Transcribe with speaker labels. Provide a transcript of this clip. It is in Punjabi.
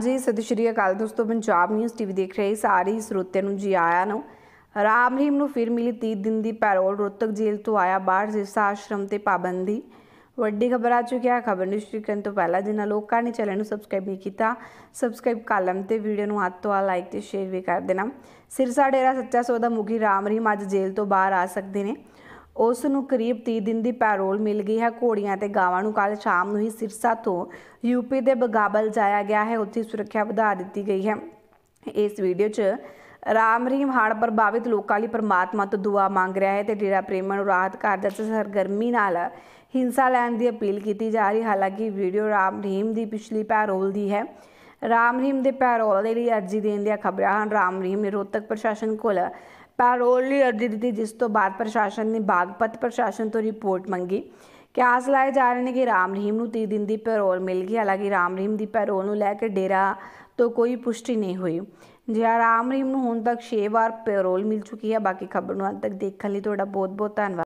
Speaker 1: ਜੀ ਸਤਿ ਸ਼੍ਰੀ ਅਕਾਲ ਦੋਸਤੋ ਪੰਜਾਬ ਨਿਊਜ਼ ਟੀਵੀ ਦੇਖ ਰਹੇ ਸਾਰੇ ਸਰੋਤਿਆਂ ਨੂੰ ਜੀ ਆਇਆਂ ਨੂੰ ਰਾਮ ਰਹੀਮ ਨੂੰ ਫਿਰ ਮਿਲੀ 30 ਦਿਨ ਦੀ ਪੈਰੋਲ ਰੋਤਕ ਜੇਲ੍ਹ ਤੋਂ ਆਇਆ ਬਾਹਰ ਜਿਸਾ ਆਸ਼ਰਮ ਤੇ ਪਾਬੰਦੀ ਵੱਡੀ ਖਬਰ ਆ ਚੁੱਕੀ ਹੈ ਖਬਰ ਨਿਸ਼ਚਿਤ ਕਰਨ ਤੋਂ ਪਹਿਲਾਂ ਜਿਨ੍ਹਾਂ ਲੋਕਾਂ ਨੇ ਚੈਨਲ ਨੂੰ ਸਬਸਕ੍ਰਾਈਬ ਨਹੀਂ ਕੀਤਾ ਸਬਸਕ੍ਰਾਈਬ ਕਰ ਲੈਣ ਤੇ ਵੀਡੀਓ ਨੂੰ ਹੱਥ ਤੋਂ ਆ ਲਾਈਕ ਤੇ ਸ਼ੇਅਰ ਵੀ ਕਰ ਦੇਣਾ ਸਿਰਸਾ ਡੇਰਾ ਸੱਚਾ ਸੌਦਾ ਮੁਖੀ ਰਾਮ ਰਹੀਮ ਅੱਜ ਜੇਲ੍ਹ ਤੋਂ ਬਾਹਰ ਆ ਸਕਦੇ ਨੇ ਉਸ ਨੂੰ ਕਰੀਬ 30 ਦਿਨ ਦੀ ਪੈਰੋਲ ਮਿਲ ਗਈ ਹੈ ਘੋੜੀਆਂ ਤੇ ਗਾਵਾਂ ਨੂੰ ਕੱਲ ਸ਼ਾਮ ਨੂੰ ਹੀ ਸਿਰਸਾ ਤੋਂ ਯੂਪੀ ਦੇ ਬਗਾਬਲ ਜਾਇਆ ਗਿਆ ਹੈ ਉੱਥੇ ਸੁਰੱਖਿਆ ਵਧਾ ਦਿੱਤੀ ਗਈ ਹੈ ਇਸ ਵੀਡੀਓ 'ਚ ਰਾਮ ਰੀਮ ਹੜ ਪ੍ਰਭਾਵਿਤ ਲੋਕਾਂ ਲਈ ਪਰਮਾਤਮਾ ਤੋਂ ਦੁਆ ਮੰਗ ਰਿਹਾ ਹੈ ਤੇ ਡੇਰਾ ਪ੍ਰੇਮਣ ਨੂੰ ਰਾਹਤ ਕਾਰਜਾਂ 'ਚ ਸਰਗਰਮੀ ਨਾਲ ਹਿੰਸਾ ਲੈਣ ਦੀ ਅਪੀਲ ਕੀਤੀ ਜਾ ਰਹੀ ਹਾਲਾਂਕਿ ਵੀਡੀਓ ਰਾਮ ਰੀਮ ਦੀ ਪਿਛਲੀ ਪੈਰੋਲ ਦੀ ਹੈ ਰਾਮ ਰੀਮ ਦੇ ਪੈਰੋਲ ਦੇ ਲਈ ਅਰਜ਼ੀ ਦੇਣ ਦੀਆਂ ਖਬਰਾਂ ਹਨ ਰਾਮ ਰੀਮ ਨੇ ਰੋਤਕ ਪ੍ਰਸ਼ਾਸਨ ਕੋਲ ਪੈਰੋਲ ਨਹੀਂ ਅਰਜੀ ਦਿੱਤੀ ਜਿਸ ਤੋਂ ਬਾਅਦ ਪ੍ਰਸ਼ਾਸਨ ਨੇ ਬਾਗਪਤ ਪ੍ਰਸ਼ਾਸਨ ਤੋਂ ਰਿਪੋਰਟ ਮੰਗੀ ਆਸ ਲਾਏ ਜਾ ਰਹੇ ਨੇ ਕਿ ਰਾਮ ਰਹੀਮ ਨੂੰ 30 ਦਿਨ ਦੀ ਪੈਰੋਲ ਮਿਲ ਗਈ ਹਾਲਾਂਕਿ ਰਾਮ ਰਹੀਮ ਦੀ ਪੈਰੋਲ ਨੂੰ ਲੈ ਕੇ ਡੇਰਾ ਤੋਂ ਕੋਈ ਪੁਸ਼ਟੀ ਨਹੀਂ ਹੋਈ ਜੇ ਰਾਮ ਰਹੀਮ ਨੂੰ ਹੁਣ ਤੱਕ 6 ਵਾਰ ਪੈਰੋਲ ਮਿਲ ਚੁੱਕੀ ਹੈ ਬਾਕੀ ਖਬਰ ਨੂੰ ਅੰਤ ਤੱਕ ਦੇਖਣ ਲਈ ਤੁਹਾਡਾ ਬਹੁਤ ਬਹੁਤ ਧੰਨਵਾਦ